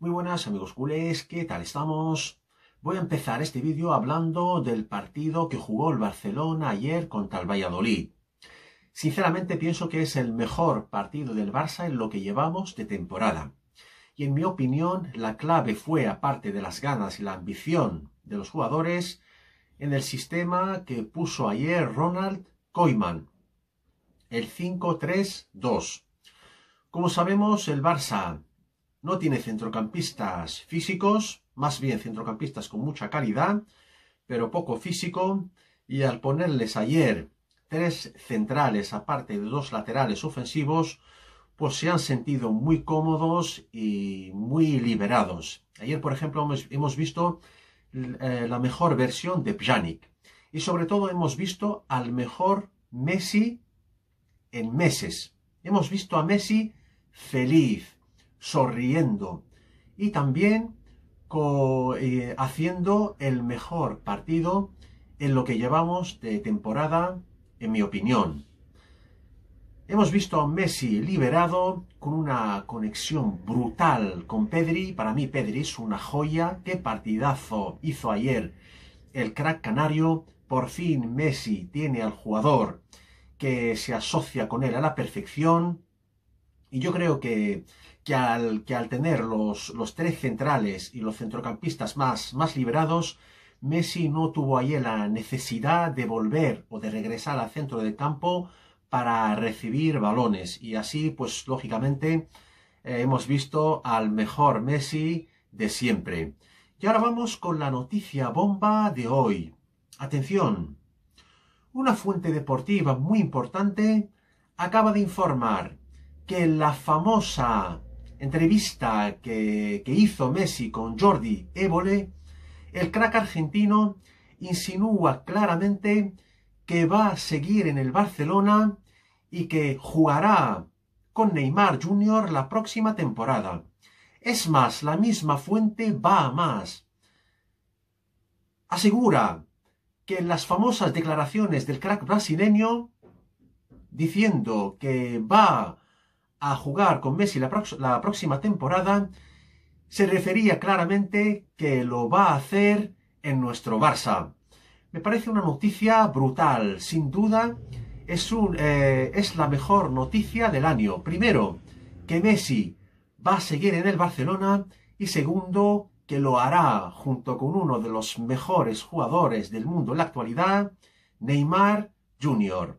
Muy buenas amigos culés, ¿qué tal estamos? Voy a empezar este vídeo hablando del partido que jugó el Barcelona ayer contra el Valladolid. Sinceramente pienso que es el mejor partido del Barça en lo que llevamos de temporada. Y en mi opinión, la clave fue, aparte de las ganas y la ambición de los jugadores, en el sistema que puso ayer Ronald Koeman, el 5-3-2. Como sabemos, el Barça no tiene centrocampistas físicos, más bien centrocampistas con mucha calidad, pero poco físico. Y al ponerles ayer tres centrales, aparte de dos laterales ofensivos, pues se han sentido muy cómodos y muy liberados. Ayer, por ejemplo, hemos visto eh, la mejor versión de Pjanic. Y sobre todo hemos visto al mejor Messi en meses. Hemos visto a Messi feliz, sonriendo y también eh, haciendo el mejor partido en lo que llevamos de temporada, en mi opinión. Hemos visto a Messi liberado con una conexión brutal con Pedri. Para mí Pedri es una joya. Qué partidazo hizo ayer el crack canario. Por fin Messi tiene al jugador que se asocia con él a la perfección. Y yo creo que que al, tener los, tres centrales y los centrocampistas más, más liberados, Messi no tuvo ayer la necesidad de volver o de regresar al centro de campo para recibir balones. Y así, pues lógicamente, eh, hemos visto al mejor Messi de siempre. Y ahora vamos con la noticia bomba de hoy. Atención, una fuente deportiva muy importante acaba de informar que la famosa entrevista que, hizo Messi con Jordi Évole, el crack argentino insinúa claramente que va a seguir en el Barcelona y que jugará con Neymar Jr. la próxima temporada. Es más, la misma fuente va a más. Asegura que las famosas declaraciones del crack brasileño, diciendo que va a jugar con Messi la, próxima temporada, se refería claramente que lo va a hacer en nuestro Barça. Me parece una noticia brutal, sin duda es, eh, es la mejor noticia del año. Primero, que Messi va a seguir en el Barcelona y segundo, que lo hará junto con uno de los mejores jugadores del mundo en la actualidad, Neymar Jr.